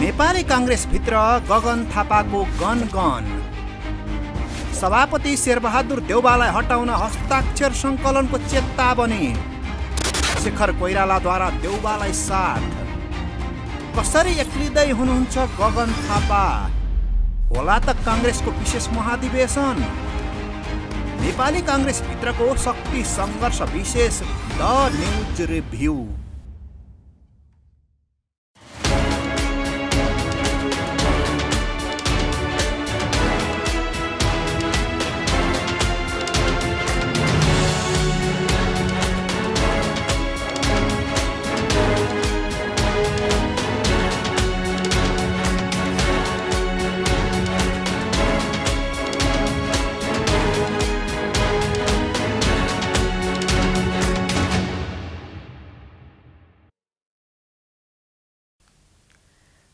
नेपाली काङ्ग्रेसभित्र गगन थापाको gun gun सभापति शेरबहादुर देउबालाई हटाउन हस्ताक्षर सङ्कलनको चेतावनी शेखर कोइरालाद्वारा देउबालाई साथ कसरी एक्लिँदै हुनुहुन्छ गगन थापा होला त काङ्ग्रेसको विशेष महाधिवेशन नेपाली काङ्ग्रेसभित्रको शक्ति सङ्घर्ष विशेष द न्युज रिभ्यू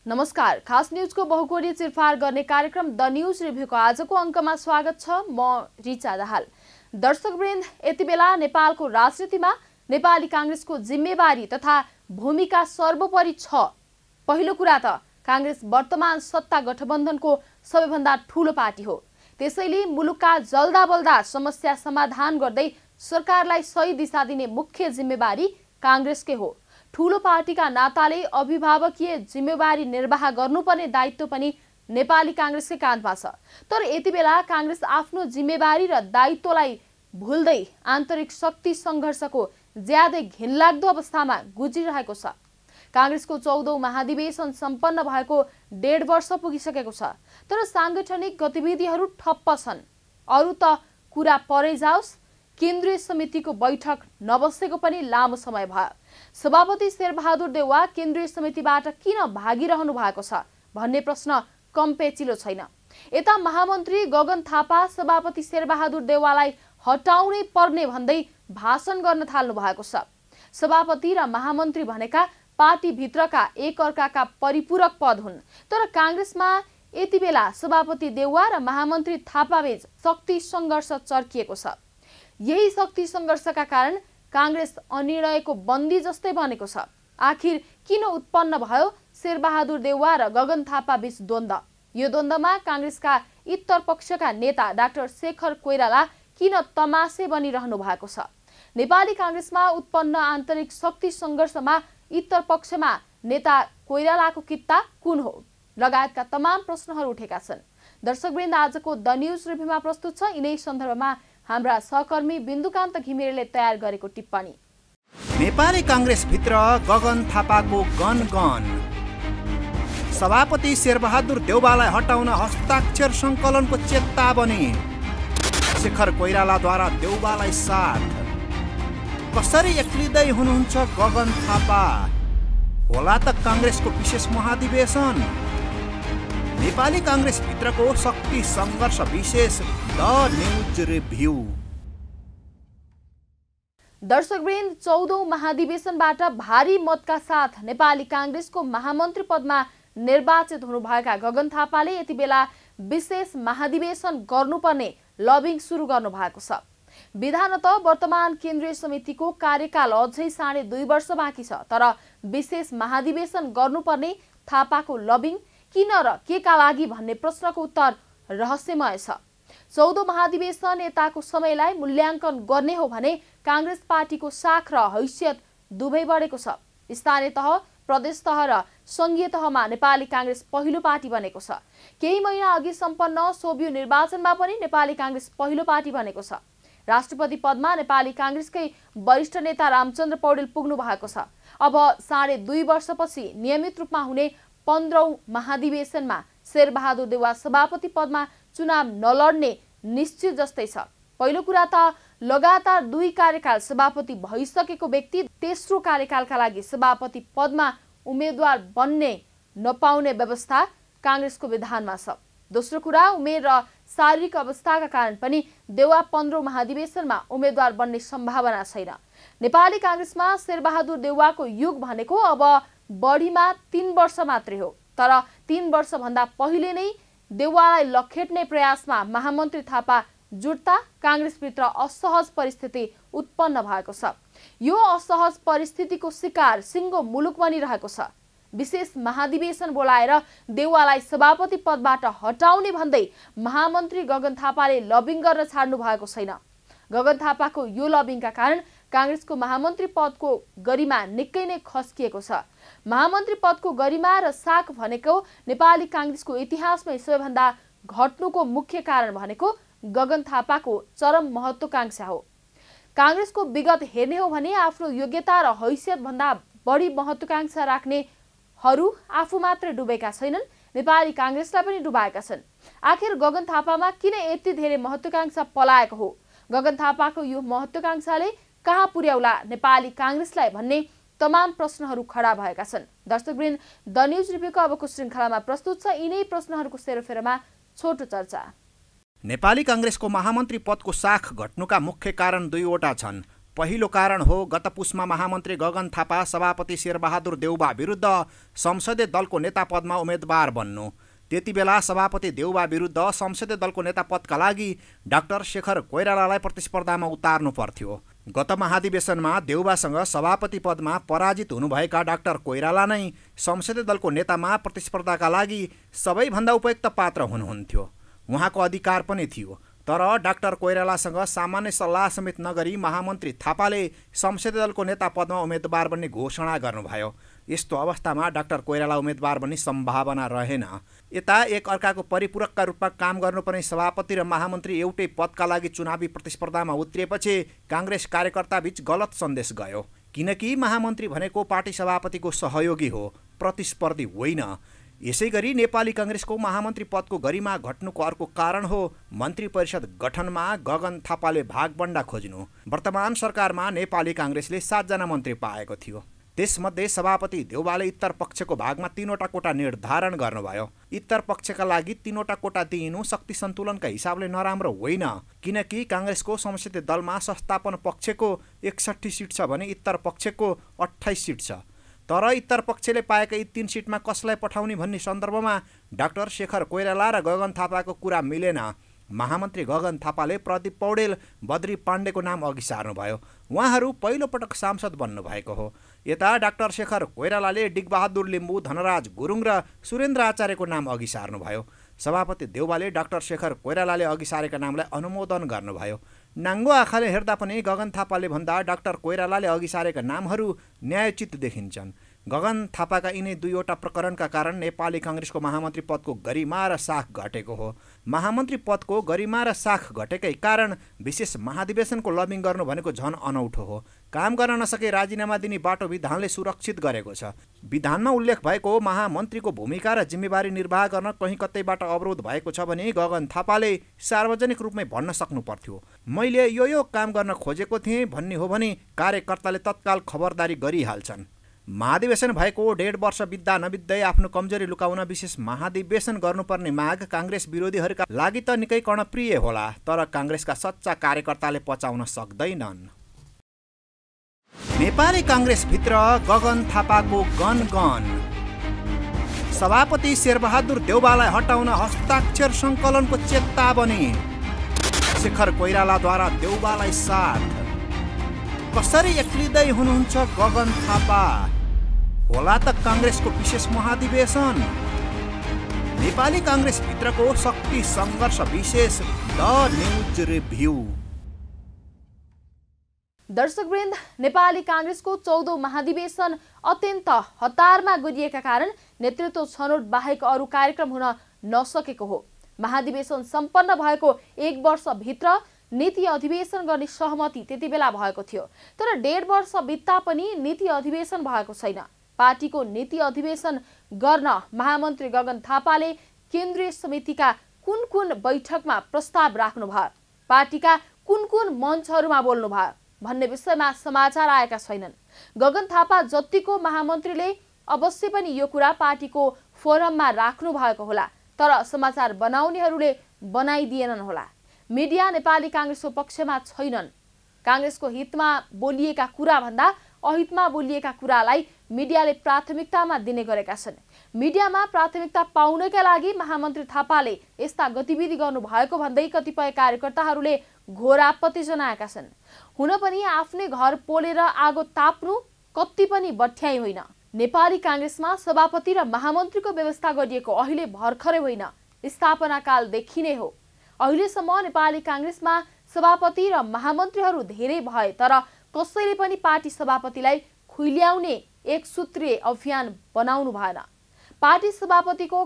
नमस्कार खास न्युजको बहुकोणीय चिरफार गर्ने कार्यक्रम द न्युज रिभ्यूको आजको अङ्कमा स्वागत छ म रिचा दाहाल दर्शकवृन्द यति बेला नेपालको राजनीतिमा नेपाली काङ्ग्रेसको जिम्मेवारी तथा भूमिका सर्वोपरि छ पहिलो कुरा त काङ्ग्रेस वर्तमान सत्ता गठबन्धनको सबैभन्दा ठुलो पार्टी हो त्यसैले मुलुकका जल्दा बल्दा समस्या समाधान गर्दै सरकारलाई सही दिशा दिने मुख्य जिम्मेवारी काङ्ग्रेसकै हो ठुलो पार्टीका नाताले अभिभावकीय जिम्मेवारी निर्वाह गर्नुपर्ने दायित्व पनि नेपाली काङ्ग्रेसकै काँधमा छ तर यति बेला काङ्ग्रेस आफ्नो जिम्मेवारी र दायित्वलाई भुल्दै आन्तरिक शक्ति सङ्घर्षको ज्यादै घिनलाग्दो अवस्थामा गुज्रिरहेको छ काङ्ग्रेसको चौधौँ महाधिवेशन सम्पन्न भएको डेढ वर्ष पुगिसकेको छ तर साङ्गठनिक गतिविधिहरू ठप्प छन् अरू त कुरा परै जाओस् केन्द्रीय समितिको बैठक नबसेको पनि लामो समय भयो सभापति शेरबहादुर देउवा केन्द्रीय समितिबाट किन भागिरहनु भएको छ भन्ने प्रश्न कम पेचिलो छैन यता महामन्त्री गगन थापा सभापति शेरबहादुर देउवालाई हटाउनै पर्ने भन्दै भाषण गर्न थाल्नु भएको छ सभापति र महामन्त्री भनेका पार्टीभित्रका एकअर्काका परिपूरक पद हुन् तर काङ्ग्रेसमा यति बेला सभापति देउवा र महामन्त्री थापाबीच शक्ति सङ्घर्ष चर्किएको छ यही शक्ति सङ्घर्षका कारण काङ्ग्रेस अनिर्णयको बन्दी जस्तै बनेको छ आखिर किन उत्पन्न भयो शेरबहादुर देउवा र गगन थापा बीच द्वन्द यो द्वन्दमा काङ्ग्रेसका इत्तर पक्षका नेता डाक्टर शेखर कोइराला किन तमासे बनिरहनु भएको छ नेपाली काङ्ग्रेसमा उत्पन्न आन्तरिक शक्ति सङ्घर्षमा इत्तर पक्षमा नेता कोइरालाको किता कुन हो लगायतका तमाम प्रश्नहरू उठेका छन् दर्शकवृन्द आजको द न्युज रिभ्यूमा प्रस्तुत छ यिनै सन्दर्भमा हाम्रा सहकर्मी बिन्दुकान्त घिमिरेले तयार गरेको टिप्पणी नेपाली काङ्ग्रेसभित्र गगन थापाको गन गन सभापति शेरबहादुर देउबालाई हटाउन हस्ताक्षर सङ्कलनको चेतावनी शेखर कोइरालाद्वारा देउबालाई साथ कसरी एक्लिँदै हुनुहुन्छ गगन थापा होला त काङ्ग्रेसको विशेष महाधिवेशन नेपाली काङ्ग्रेसभित्रको शक्ति सङ्घर्ष विशेष द न्युज रिभ्यू दर्शकवृन्द चौधौँ महाधिवेशनबाट भारी मतका साथ नेपाली काङ्ग्रेसको महामन्त्री पदमा निर्वाचित हुनुभएका गगन थापाले यति बेला विशेष महाधिवेशन गर्नुपर्ने लबिङ सुरु गर्नु भएको छ त वर्तमान केन्द्रीय समितिको कार्यकाल अझै साढे दुई वर्ष बाँकी छ तर विशेष महाधिवेशन गर्नुपर्ने थापाको लबिङ किन र के का लागि भन्ने प्रश्नको उत्तर रहस्यमय छ चौधौँ महाधिवेशन यताको समयलाई मूल्याङ्कन गर्ने हो भने काङ्ग्रेस पार्टीको साख र हैसियत दुवै बढेको छ स्थानीय तह प्रदेश तह र सङ्घीय तहमा नेपाली काङ्ग्रेस पहिलो पार्टी बनेको छ केही महिना अघि सम्पन्न सोभियो निर्वाचनमा पनि नेपाली काङ्ग्रेस पहिलो पार्टी बनेको छ राष्ट्रपति पदमा नेपाली काङ्ग्रेसकै वरिष्ठ नेता रामचन्द्र पौडेल पुग्नु भएको छ अब साढे दुई वर्षपछि नियमित रूपमा हुने पन्ध्रौँ महाधिवेशनमा शेरबहादुर देवा सभापति पदमा चुनाव नलड्ने निश्चित जस्तै छ पहिलो कुरा त लगातार दुई कार्यकाल सभापति भइसकेको व्यक्ति तेस्रो कार्यकालका लागि सभापति पदमा उम्मेद्वार बन्ने नपाउने व्यवस्था काङ्ग्रेसको विधानमा छ दोस्रो कुरा उमेर र शारीरिक अवस्थाका कारण पनि देवा पन्ध्रौँ महाधिवेशनमा उम्मेद्वार बन्ने सम्भावना छैन नेपाली काङ्ग्रेसमा शेरबहादुर देउवाको युग भनेको अब बढीमा तिन वर्ष मात्रै हो तर तिन वर्षभन्दा पहिले नै देउवालाई लखेट्ने प्रयासमा महामन्त्री थापा जुट्दा काङ्ग्रेसभित्र असहज परिस्थिति उत्पन्न भएको छ यो असहज परिस्थितिको शिकार सिङ्गो मुलुक बनिरहेको छ विशेष महाधिवेशन बोलाएर देउवालाई सभापति पदबाट हटाउने भन्दै महामन्त्री गगन थापाले लबिङ गर्न छाड्नु भएको छैन गगन थापाको यो लबिङका कारण काङ्ग्रेसको महामन्त्री पदको गरिमा निकै नै खस्किएको छ महामन्त्री पदको गरिमा र साक भनेको नेपाली काङ्ग्रेसको इतिहासमै सबैभन्दा घट्नुको मुख्य कारण भनेको गगन थापाको चरम महत्वाकांक्षा हो काङ्ग्रेसको विगत हेर्ने हो भने आफ्नो योग्यता र हैसियतभन्दा बढी महत्वाकांक्षा राख्नेहरू आफू मात्र डुबेका छैनन् नेपाली काङ्ग्रेसलाई पनि डुबाएका छन् आखिर गगन थापामा किन यति धेरै महत्वाकांक्षा पलाएको हो गगन थापाको यो महत्वाकांक्षाले कहाँ पुर्याउला नेपाली काङ्ग्रेसलाई भन्ने तमाम प्रश्नहरू खडा भएका छन् दर्शकवृन्द द न्युज रिभ्यूको अबको श्रृङ्खलामा प्रस्तुत छ यिनै प्रश्नहरूको सेरोफेरोमा छोटो चर्चा नेपाली काङ्ग्रेसको महामन्त्री पदको साख घट्नुका मुख्य कारण दुईवटा छन् पहिलो कारण हो गत पुसमा महामन्त्री गगन थापा सभापति शेरबहादुर देउबा विरुद्ध संसदीय दलको नेता पदमा उम्मेद्वार बन्नु त्यति बेला सभापति देउबा विरुद्ध संसदीय दलको नेता पदका लागि डाक्टर शेखर कोइरालालाई प्रतिस्पर्धामा उतार्नु पर्थ्यो गत महाधिवेशनमा देउबासँग सभापति पदमा पराजित हुनुभएका डाक्टर कोइराला नै संसदीय दलको नेतामा प्रतिस्पर्धाका लागि सबैभन्दा उपयुक्त पात्र हुनुहुन्थ्यो उहाँको अधिकार पनि थियो तर डाक्टर कोइरालासँग सामान्य सल्लाह समेत नगरी महामन्त्री थापाले संसदीय दलको नेता पदमा उम्मेदवार बन्ने घोषणा गर्नुभयो यस्तो अवस्थामा डाक्टर कोइराला उम्मेदवार बन्ने सम्भावना रहेन यता एक अर्काको परिपूरकका रूपमा काम गर्नुपर्ने सभापति र महामन्त्री एउटै पदका लागि चुनावी प्रतिस्पर्धामा उत्रिएपछि काङ्ग्रेस कार्यकर्ताबीच गलत सन्देश गयो किनकि महामन्त्री भनेको पार्टी सभापतिको सहयोगी हो प्रतिस्पर्धी होइन यसै गरी नेपाली कङ्ग्रेसको महामन्त्री पदको गरिमा घट्नुको अर्को कारण हो मन्त्री परिषद गठनमा गगन थापाले भागबन्डा खोज्नु वर्तमान सरकारमा नेपाली काङ्ग्रेसले सातजना मन्त्री पाएको थियो त्यसमध्ये सभापति देउबाले इतर पक्षको भागमा तिनवटा कोटा निर्धारण गर्नुभयो इत्तर पक्षका लागि तिनवटा कोटा दिइनु शक्ति सन्तुलनका हिसाबले नराम्रो होइन किनकि काङ्ग्रेसको संसदीय दलमा संस्थापन पक्षको एकसट्ठी सिट छ भने इतर पक्षको अठाइस सिट छ तर इत्तर पक्षले पाएका यी तिन सिटमा कसलाई पठाउने भन्ने सन्दर्भमा डाक्टर शेखर कोइराला र गगन थापाको कुरा मिलेन महामन्त्री गगन थापाले प्रदीप पौडेल बद्री पाण्डेको नाम अघि सार्नुभयो उहाँहरू पहिलोपटक सांसद बन्नुभएको हो यता डाक्टर शेखर कोइरालाले डिगबहादुर लिम्बू धनराज गुरुङ र सुरेन्द्र आचार्यको नाम अघि सार्नुभयो सभापति देउबाले डाक्टर शेखर कोइरालाले अघि सारेका नामलाई अनुमोदन गर्नुभयो नाङ्गो आँखाले हेर्दा पनि गगन थापाले भन्दा डाक्टर कोइरालाले अघि सारेका नामहरू न्यायोचित देखिन्छन् गगन थापाका यिनै दुईवटा प्रकरणका कारण नेपाली कङ्ग्रेसको महामन्त्री पदको गरिमा र साख घटेको हो महामन्त्री पदको गरिमा र साख घटेकै कारण विशेष महाधिवेशनको लबिङ गर्नु भनेको झन अनौठो हो काम गर्न नसके राजीनामा दिने बाटो विधानले सुरक्षित गरेको छ विधानमा उल्लेख भएको महामन्त्रीको भूमिका र जिम्मेवारी निर्वाह गर्न कहीँ कतैबाट अवरोध भएको छ भने गगन थापाले सार्वजनिक रूपमै भन्न सक्नु पर्थ्यो मैले यो यो काम गर्न खोजेको थिएँ भन्ने हो भने कार्यकर्ताले तत्काल खबरदारी गरिहाल्छन् महाधिवेशन भएको डेढ वर्ष बित्दा नबित्दै आफ्नो कमजोरी लुकाउन विशेष महाधिवेशन गर्नुपर्ने माग काङ्ग्रेस विरोधीहरूका लागि त निकै कर्णप्रिय होला तर काङ्ग्रेसका सच्चा कार्यकर्ताले पचाउन सक्दैनन् नेपाली काङ्ग्रेसभित्र गगन थापाको गन गन सभापति शेरबहादुर देउबालाई हटाउन हस्ताक्षर सङ्कलनको चेतावनी शेखर कोइरालाद्वारा देउबालाई साथ कसरी एक्लिँदै हुनुहुन्छ गगन थापा होला त काङ्ग्रेसको विशेष महाधिवेशन नेपाली काङ्ग्रेसभित्रको शक्ति सङ्घर्ष विशेष द न्युज रिभ्यू दर्शकवृन्द नेपाली काङ्ग्रेसको चौधौँ महाधिवेशन अत्यन्त हतारमा गरिएका कारण नेतृत्व छनौट बाहेक अरू कार्यक्रम हुन नसकेको हो महाधिवेशन सम्पन्न भएको एक वर्षभित्र नीति अधिवेशन गर्ने सहमति त्यति बेला भएको थियो तर डेढ वर्ष बित्ता पनि नीति अधिवेशन भएको छैन पार्टीको नीति अधिवेशन गर्न महामन्त्री गगन थापाले केन्द्रीय समितिका कुन कुन बैठकमा प्रस्ताव राख्नुभयो पार्टीका कुन कुन मञ्चहरूमा बोल्नुभयो भन्ने विषयमा समाचार आएका छैनन् गगन थापा जतिको महामन्त्रीले अवश्य पनि यो कुरा पार्टीको फोरममा राख्नु भएको होला तर समाचार बनाउनेहरूले बनाइदिएनन् होला मिडिया नेपाली काङ्ग्रेसको पक्षमा छैनन् काङ्ग्रेसको हितमा बोलिएका कुराभन्दा अहितमा बोलिएका कुरालाई मिडियाले प्राथमिकतामा दिने गरेका छन् मिडियामा प्राथमिकता पाउनका लागि महामन्त्री थापाले यस्ता गतिविधि गर्नुभएको भन्दै कतिपय कार्यकर्ताहरूले घोर आपत्ति जनाएका छन् हुन पनि आफ्नै घर पोलेर आगो ताप्नु कति पनि बठ्याइ होइन नेपाली काङ्ग्रेसमा सभापति र महामन्त्रीको व्यवस्था गरिएको अहिले भर्खरै होइन स्थापना कालदेखि नै हो अहिलेसम्म नेपाली काङ्ग्रेसमा सभापति र महामन्त्रीहरू धेरै भए तर कसैले पनि पार्टी सभापतिलाई खुल्याउने एक सूत्रीय अभियान बनाउनु भएन पार्टी सभापतिको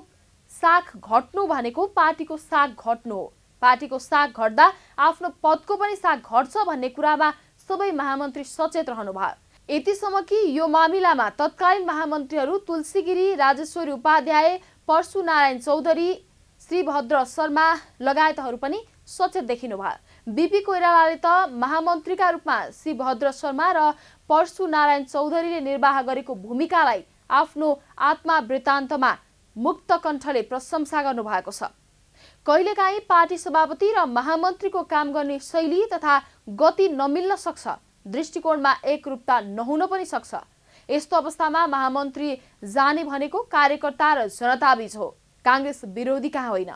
साख घट्नु भनेको पार्टीको साख घट्नु हो पार्टीको साख घट्दा आफ्नो पदको पनि साख घट्छ भन्ने कुरामा सबै महामन्त्री सचेत रहनुभयो यतिसम्म कि यो मामिलामा तत्कालीन महामन्त्रीहरू तुलसीगिरी राजेश्वरी उपाध्याय परशु नारायण चौधरी श्रीभद्र शर्मा लगायतहरू पनि सचेत देखिनु भयो बिपी कोइरालाले त महामन्त्रीका रूपमा शिवभद्र शर्मा र परशु नारायण चौधरीले निर्वाह गरेको भूमिकालाई आफ्नो आत्मावृत्तान्तमा मुक्त कण्ठले प्रशंसा गर्नुभएको छ कहिलेकाहीँ पार्टी सभापति र महामन्त्रीको काम गर्ने शैली तथा गति नमिल्न सक्छ दृष्टिकोणमा एकरूपता नहुन पनि सक्छ यस्तो अवस्थामा महामन्त्री जाने भनेको कार्यकर्ता र जनताबीच हो काङ्ग्रेस विरोधी कहाँ होइन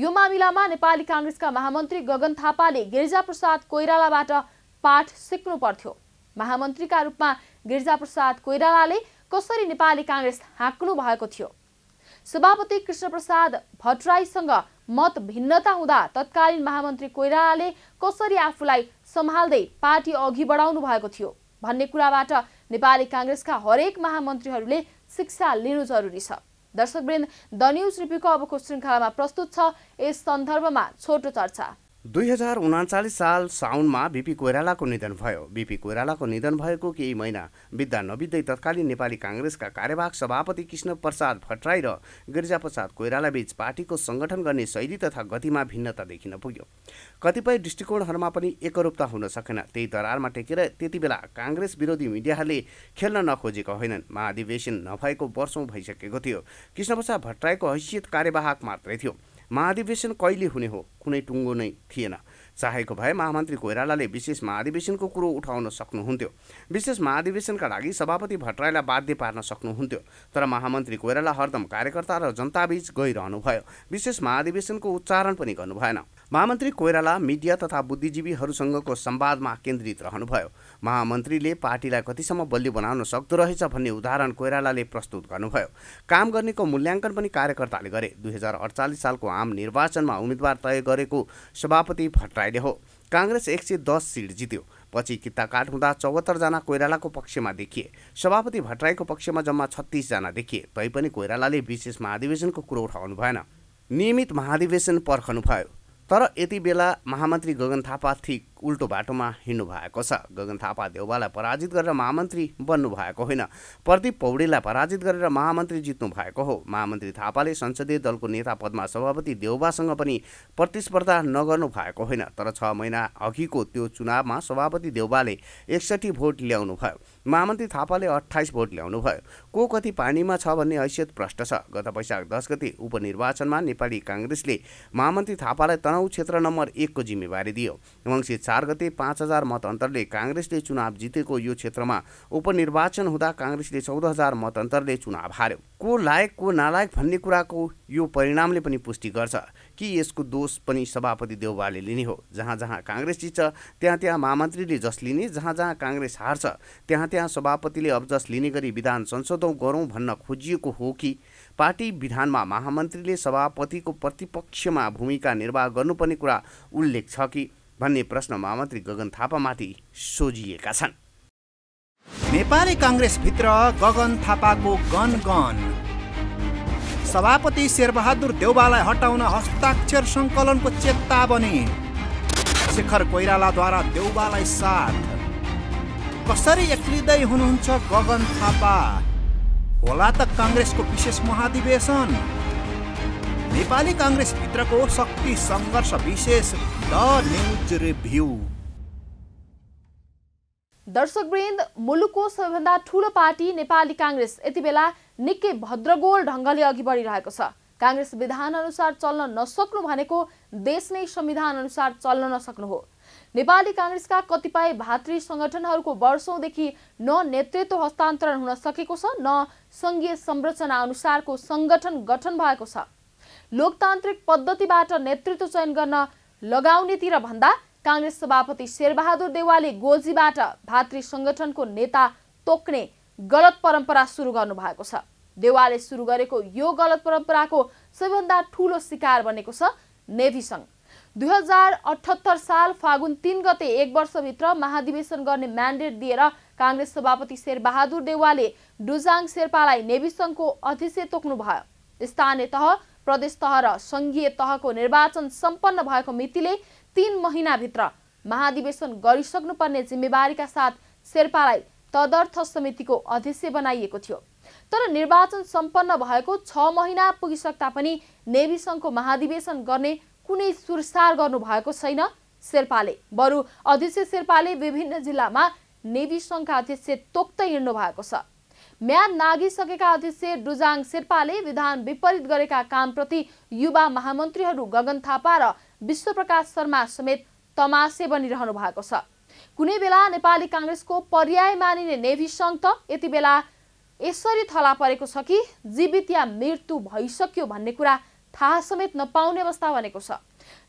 यो मामिलामा नेपाली काङ्ग्रेसका महामन्त्री गगन थापाले गिरिजाप्रसाद कोइरालाबाट पाठ सिक्नु पर्थ्यो महामन्त्रीका रूपमा गिरिजाप्रसाद कोइरालाले कसरी नेपाली काङ्ग्रेस हाँक्नु भएको थियो सभापति कृष्णप्रसाद भट्टराईसँग मत भिन्नता हुँदा तत्कालीन महामन्त्री कोइरालाले कसरी आफूलाई सम्हाल्दै पार्टी अघि बढाउनु भएको थियो भन्ने कुराबाट नेपाली काङ्ग्रेसका हरेक महामन्त्रीहरूले शिक्षा लिनु जरुरी छ दर्शकवृन्द द न्युज रिभ्यूको अबको श्रृङ्खलामा प्रस्तुत छ यस सन्दर्भमा छोटो चर्चा दुई हजार उनाचालिस साल साउनमा बिपी कोइरालाको निधन भयो बिपी कोइरालाको निधन भएको केही महिना बित्दा नबित्दै तत्कालीन नेपाली काङ्ग्रेसका कार्यवाहक सभापति कृष्ण प्रसाद भट्टराई र गिरिजाप्रसाद कोइरालाबीच पार्टीको सङ्गठन गर्ने शैली तथा गतिमा भिन्नता देखिन पुग्यो कतिपय दृष्टिकोणहरूमा पनि एकरूपता हुन सकेन त्यही दरारमा टेकेर त्यति बेला काङ्ग्रेस विरोधी मिडियाहरूले खेल्न नखोजेको होइनन् महाधिवेशन नभएको वर्षौँ भइसकेको थियो कृष्णप्रसाद भट्टराईको हैसियत कार्यवाहक मात्रै थियो महाधिवेशन कहिले हुने हो कुनै टुङ्गो नै थिएन चाहेको भए महामन्त्री कोइरालाले विशेष महाधिवेशनको कुरो उठाउन सक्नुहुन्थ्यो विशेष महाधिवेशनका लागि सभापति भट्टराईलाई बाध्य पार्न सक्नुहुन्थ्यो तर महामन्त्री कोइराला हरदम कार्यकर्ता र जनताबीच गइरहनुभयो विशेष महाधिवेशनको उच्चारण पनि गर्नु भएन महामन्त्री कोइराला मिडिया तथा बुद्धिजीवीहरूसँगको संवादमा केन्द्रित रहनुभयो महामन्त्रीले पार्टीलाई कतिसम्म बलियो बनाउन सक्दो रहेछ भन्ने उदाहरण कोइरालाले प्रस्तुत गर्नुभयो काम गर्नेको मूल्याङ्कन पनि कार्यकर्ताले गरे दुई सालको आम निर्वाचनमा उम्मेद्वार तय गरेको सभापति भट्टराईले हो काङ्ग्रेस एक सय दस सिट जित्यो पछि किताकाट हुँदा चौहत्तरजना कोइरालाको पक्षमा देखिए सभापति भट्टराईको पक्षमा जम्मा छत्तिसजना देखिए तैपनि कोइरालाले विशेष महाधिवेशनको कुरो उठाउनु भएन नियमित महाधिवेशन पर्खनुभयो तर यति बेला महामन्त्री गगन थापा ठिक उल्टो बाटोमा हिँड्नु भएको छ गगन थापा देउबालाई पराजित गरेर महामन्त्री बन्नु भएको होइन प्रदीप पौडेललाई पराजित गरेर महामन्त्री जित्नु भएको हो महामन्त्री थापाले संसदीय दलको नेता पदमा सभापति देउबासँग पनि प्रतिस्पर्धा नगर्नु भएको होइन तर छ महिना अघिको त्यो चुनावमा सभापति देउबाले एकसठी भोट ल्याउनु भयो महामन्त्री थापाले अठाइस भोट ल्याउनु भयो को कति पानीमा छ भन्ने हैसियत प्रष्ट छ गत वैशाख दस गति उपनिर्वाचनमा नेपाली काङ्ग्रेसले महामन्त्री थापालाई तनहु क्षेत्र नम्बर एकको जिम्मेवारी दियो मङ्सिर चार गते पाँच हजार मत अन्तरले काङ्ग्रेसले चुनाव जितेको यो क्षेत्रमा उपनिर्वाचन हुँदा काङ्ग्रेसले चौध हजार मत अन्तरले चुनाव हार्यो को लायक को नालायक भन्ने कुराको यो परिणामले पनि पुष्टि गर्छ कि यसको दोष पनि सभापति देउवाले लिने हो जहाँ जहाँ काङ्ग्रेस जित्छ त्यहाँ त्यहाँ महामन्त्रीले जस लिने जहाँ जहाँ काङ्ग्रेस हार्छ त्यहाँ त्यहाँ सभापतिले अब जस लिने गरी विधान संशोधन गरौँ भन्न खोजिएको हो कि पार्टी विधानमा महामन्त्रीले सभापतिको प्रतिपक्षमा भूमिका निर्वाह गर्नुपर्ने कुरा उल्लेख छ कि भन्ने प्रश्न महामन्त्री गगन थापामाथि सोझिएका छन् नेपाली काङ्ग्रेसभित्र गगन थापाको गन गन सभापति शेरबहादुर देउबालाई हटाउन हस्ताक्षर सङ्कलनको चेतावनी शेखर कोइरालाद्वारा देउबालाई साथ कसरी एक्लिँदै हुनुहुन्छ गगन थापा होला त काङ्ग्रेसको विशेष महाधिवेशन नेपाली काङ्ग्रेसभित्रको शक्ति सङ्घर्ष विशेष द दर्शक दर्शकवृन्द मुलुकको सबैभन्दा ठुलो पार्टी नेपाली काङ्ग्रेस यति बेला निकै भद्रगोल ढङ्गले अघि बढिरहेको छ काङ्ग्रेस अनुसार चल्न नसक्नु भनेको देश नै संविधान अनुसार चल्न नसक्नु हो नेपाली काङ्ग्रेसका कतिपय भातृ सङ्गठनहरूको वर्षौँदेखि न नेतृत्व हस्तान्तरण हुन सकेको छ न सङ्घीय संरचना अनुसारको सङ्गठन गठन भएको छ लोकतान्त्रिक पद्धतिबाट नेतृत्व चयन गर्न लगाउनेतिर भन्दा काङ्ग्रेस सभापति शेरबहादुर देवालले गोजीबाट भातृ सङ्गठनको नेता तोक्ने गलत परम्परा सुरु गर्नु भएको छ देवालले सुरु गरेको यो गलत परम्पराको सबैभन्दा ठुलो शिकार बनेको छ नेभी सङ्घ दुई हजार अठहत्तर साल फागुन तिन गते एक वर्षभित्र महाधिवेशन गर्ने म्यान्डेट दिएर काङ्ग्रेस सभापति शेरबहादुर देवालले डुजाङ शेर्पालाई नेभी सङ्घको अध्यक्ष तोक्नुभयो स्थानीय तह प्रदेश तह र सङ्घीय तहको निर्वाचन सम्पन्न भएको मितिले तीन महिनाभित्र महाधिवेशन गरिसक्नुपर्ने जिम्मेवारीका साथ शेर्पालाई तदर्थ समितिको अध्यक्ष बनाइएको थियो तर निर्वाचन सम्पन्न भएको छ महिना पुगिसक्दा पनि नेभी सङ्घको महाधिवेशन गर्ने कुनै सुरसार गर्नुभएको छैन शेर्पाले बरु अध्यक्ष शेर्पाले विभिन्न जिल्लामा नेभी सङ्घका अध्यक्ष तोक्दै हिँड्नु भएको छ म्याद नागिसकेका अध्यक्ष डुजाङ शेर्पाले विधान विपरीत गरेका कामप्रति युवा महामन्त्रीहरू गगन थापा र विश्वप्रकाश शर्मा समेत तमासे बनिरहनु भएको छ कुनै बेला नेपाली काङ्ग्रेसको पर्याय मानिने नेभी सङ्घ त यति बेला यसरी थला परेको छ कि जीवित या मृत्यु भइसक्यो भन्ने कुरा थाहा समेत नपाउने अवस्था भनेको छ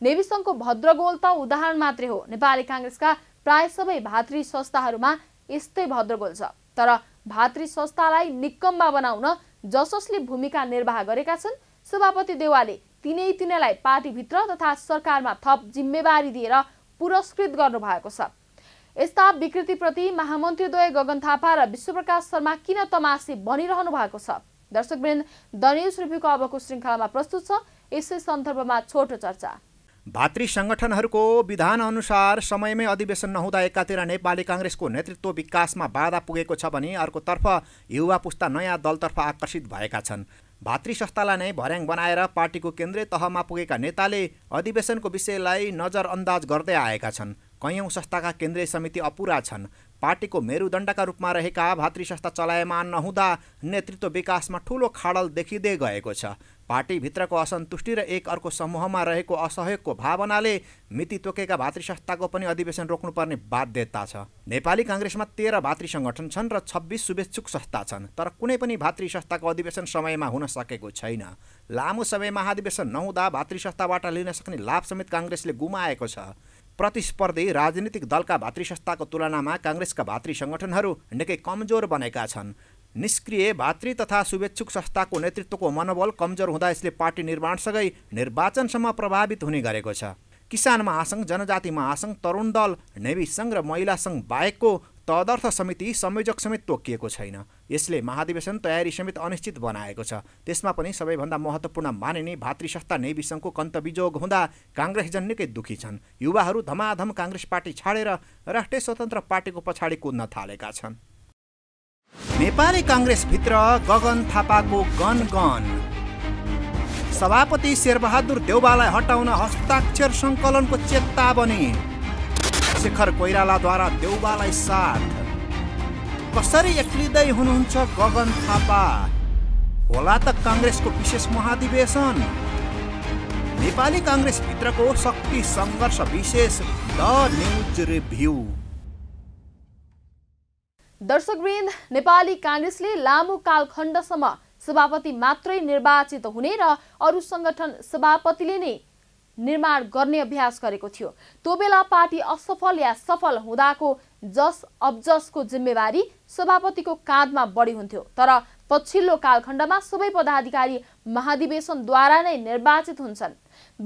नेभी सङ्घको भद्रगोल त उदाहरण मात्रै हो नेपाली काङ्ग्रेसका प्राय सबै भातृ संस्थाहरूमा यस्तै भद्रगोल छ तर भातृ संस्थालाई निकम्बा बनाउन जसोसले भूमिका निर्वाह गरेका छन् सभापति देवालले तिनै तिनैलाई पार्टीभित्र तथा सरकारमा थप जिम्मेवारी दिएर पुरस्कृत गर्नुभएको छ यस्ता विकृतिप्रति महामन्त्रीद्वय गगन थापा र विश्वप्रकाश शर्मा किन तमासी बनिरहनु भएको छ दर्शकवृन्द द न्युज रिभ्यूको अबको श्रृङ्खलामा प्रस्तुत छ यसै सन्दर्भमा छोटो चर्चा भातृ सङ्गठनहरूको विधानअनुसार समयमै अधिवेशन नहुँदा एकातिर नेपाली काङ्ग्रेसको नेतृत्व विकासमा बाधा पुगेको छ भने अर्कोतर्फ युवा पुस्ता नयाँ दलतर्फ आकर्षित भएका छन् भातृ संस्थालाई नै भर्याङ बनाएर पार्टीको केन्द्रीय तहमा पुगेका नेताले अधिवेशनको विषयलाई नजरअन्दाज गर्दै आएका छन् कैयौँ संस्थाका केन्द्रीय समिति अपुरा छन् पार्टीको मेरुदण्डका रूपमा रहेका भातृ संस्था चलायमान नहुँदा नेतृत्व विकासमा ठुलो खाडल देखिँदै गएको छ पार्टीभित्रको असन्तुष्टि र एक अर्को समूहमा रहेको असहयोगको भावनाले मिति तोकेका भातृ संस्थाको पनि अधिवेशन रोक्नुपर्ने बाध्यता छ नेपाली काङ्ग्रेसमा तेह्र भातृ सङ्गठन छन् र छब्बिस शुभेच्छुक संस्था छन् तर कुनै पनि भातृ संस्थाको अधिवेशन समयमा हुन सकेको छैन लामो समय महाधिवेशन नहुँदा भातृ संस्थाबाट लिन सक्ने लाभ समेत काङ्ग्रेसले गुमाएको छ प्रतिस्पर्धी राजनीतिक दलका भातृ संस्थाको तुलनामा काङ्ग्रेसका भातृ सङ्गठनहरू निकै कमजोर बनेका छन् निष्क्रिय भातृ तथा शुभेच्छुक संस्थाको नेतृत्वको मनोबल कमजोर हुँदा यसले पार्टी निर्माणसँगै निर्वाचनसम्म प्रभावित हुने गरेको छ किसान महासङ्घ जनजाति महासङ्घ तरुण दल नेभी सङ्घ र महिला सङ्घ बाहेकको तदर्थ समिति संयोजक समेत तोकिएको छैन यसले महाधिवेशन तयारी समेत अनिश्चित बनाएको छ त्यसमा पनि सबैभन्दा महत्त्वपूर्ण मानिने भातृ भातृसत्ता नेविसङ्घको कन्तविजोग हुँदा काङ्ग्रेसजन निकै दुखी छन् युवाहरू धमाधम काङ्ग्रेस पार्टी छाडेर राष्ट्रिय स्वतन्त्र पार्टीको पछाडि कुद्न थालेका छन् नेपाली काङ्ग्रेसभित्र गगन थापाको गनगन सभापति शेरबहादुर देउबालाई हटाउन हस्ताक्षर सङ्कलनको चेतावनी शेखर कोइरालाद्वारा देउबालाई साथ कसरी एक्लिँदै हुनुहुन्छ गगन थापा होला त काङ्ग्रेसको विशेष महाधिवेशन नेपाली काङ्ग्रेसभित्रको शक्ति सङ्घर्ष विशेष द न्युज रिभ्यू दर्शकवृन्द नेपाली काङ्ग्रेसले लामो कालखण्डसम्म सभापति मात्रै निर्वाचित हुने र अरू सङ्गठन सभापतिले नै निर्माण गर्ने अभ्यास गरेको थियो त्यो बेला पार्टी असफल या सफल हुँदाको जस अबजसको जिम्मेवारी सभापतिको काँधमा बढी हुन्थ्यो तर पछिल्लो कालखण्डमा सबै पदाधिकारी महाधिवेशनद्वारा नै निर्वाचित हुन्छन्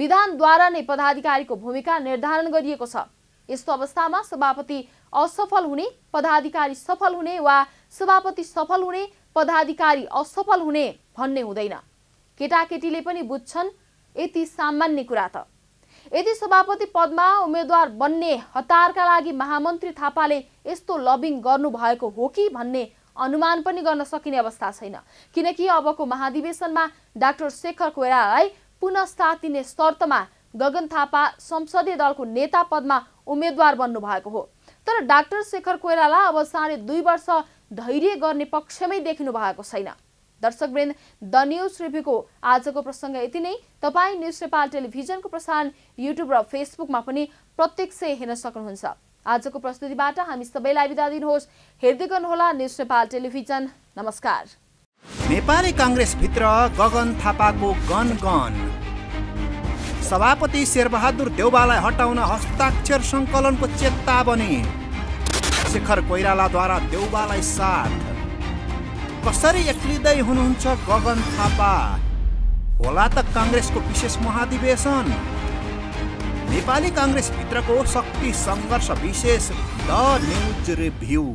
विधानद्वारा नै पदाधिकारीको भूमिका निर्धारण गरिएको छ यस्तो अवस्थामा सभापति असफल हुने पदाधिकारी सफल हुने वा सभापति सफल हुने पदाधिकारी असफल हुने भन्ने हुँदैन केटाकेटीले पनि बुझ्छन् यति सामान्य कुरा त यदि सभापति पदमा उम्मेद्वार बन्ने हतारका लागि महामन्त्री थापाले यस्तो लबिङ गर्नुभएको हो कि भन्ने अनुमान पनि गर्न सकिने अवस्था छैन किनकि अबको महाधिवेशनमा डाक्टर शेखर कोइरालालाई दिने शर्तमा गगन थापा संसदीय दलको नेता पदमा उम्मेद्वार बन्नुभएको हो तर डाक्टर शेखर कोइराला अब साढे दुई वर्ष धैर्य गर्ने पक्षमै देखिनु भएको छैन दर्शकवृन्द द न्युज रिभ्यूको आजको प्रसङ्ग यति नै तपाईँ न्युज नेपाल टेलिभिजनको प्रसारण युट्युब र फेसबुकमा पनि प्रत्यक्ष हेर्न सक्नुहुन्छ आजको प्रस्तुतिबाट हामी सबैलाई बिदा दिनुहोस् हेर्दै गर्नुहोला न्युज नेपाल टेलिभिजन नमस्कार नेपाली काङ्ग्रेसभित्र गगन थापाको गन गन सभापति शेरबहादुर देउबालाई हटाउन हस्ताक्षर सङ्कलनको चेतावनी शेखर कोइरालाद्वारा देउबालाई साथ कसरी एक्लिँदै हुनुहुन्छ गगन थापा होला त काङ्ग्रेसको विशेष महाधिवेशन नेपाली काङ्ग्रेसभित्रको शक्ति सङ्घर्ष विशेष द न्युज रिभ्यू